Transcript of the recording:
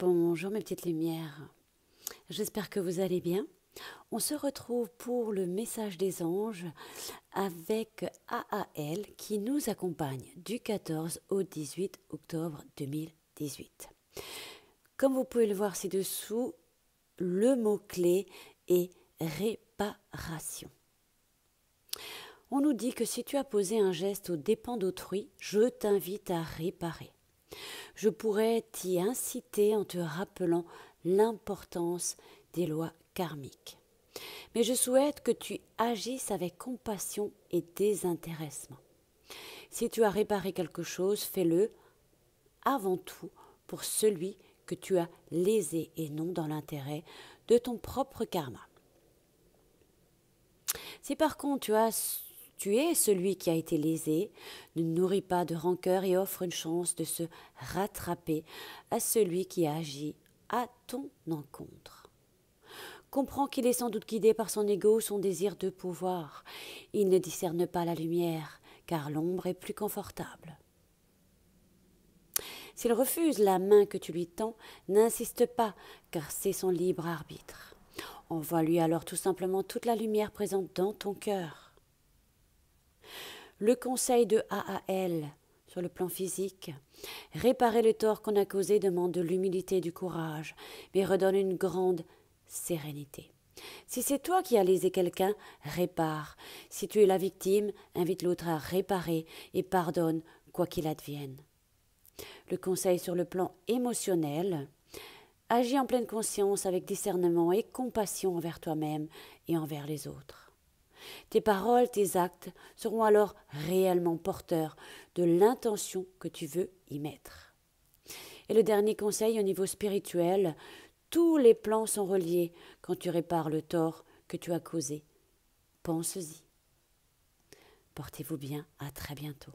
Bonjour mes petites lumières, j'espère que vous allez bien. On se retrouve pour le message des anges avec AAL qui nous accompagne du 14 au 18 octobre 2018. Comme vous pouvez le voir ci-dessous, le mot-clé est réparation. On nous dit que si tu as posé un geste aux dépens d'autrui, je t'invite à réparer. Je pourrais t'y inciter en te rappelant l'importance des lois karmiques. Mais je souhaite que tu agisses avec compassion et désintéressement. Si tu as réparé quelque chose, fais-le avant tout pour celui que tu as lésé et non dans l'intérêt de ton propre karma. Si par contre tu as tu es celui qui a été lésé, ne nourris pas de rancœur et offre une chance de se rattraper à celui qui a agi à ton encontre. Comprends qu'il est sans doute guidé par son ego ou son désir de pouvoir. Il ne discerne pas la lumière, car l'ombre est plus confortable. S'il refuse la main que tu lui tends, n'insiste pas, car c'est son libre arbitre. Envoie-lui alors tout simplement toute la lumière présente dans ton cœur le conseil de AAL sur le plan physique. Réparer le tort qu'on a causé demande de l'humilité et du courage, mais redonne une grande sérénité. Si c'est toi qui as lésé quelqu'un, répare. Si tu es la victime, invite l'autre à réparer et pardonne quoi qu'il advienne. Le conseil sur le plan émotionnel. Agis en pleine conscience avec discernement et compassion envers toi-même et envers les autres. Tes paroles, tes actes seront alors réellement porteurs de l'intention que tu veux y mettre. Et le dernier conseil au niveau spirituel, tous les plans sont reliés quand tu répares le tort que tu as causé. Pense-y. Portez-vous bien, à très bientôt.